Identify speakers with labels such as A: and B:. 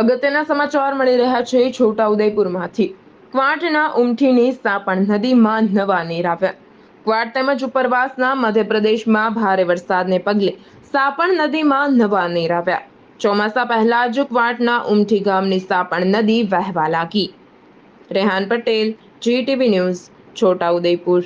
A: અગત્યના સમાચાર મળી રહ્યા છે છોટાઉદેપુરમાંથી ક્વાંટના ઉમઠીની સાપણ નદીમાં નવા નીર આવ્યા ક્વાટ તેમજ ઉપરવાસના મધ્યપ્રદેશમાં ભારે વરસાદને પગલે સાપણ નદીમાં નવા નીર આવ્યા ચોમાસા પહેલા જ ક્વાટના ઉમઠી ગામની સાપણ નદી વહેવા લાગી રેહાન પટેલ જીટીવી ન્યૂઝ છોટાઉદેપુર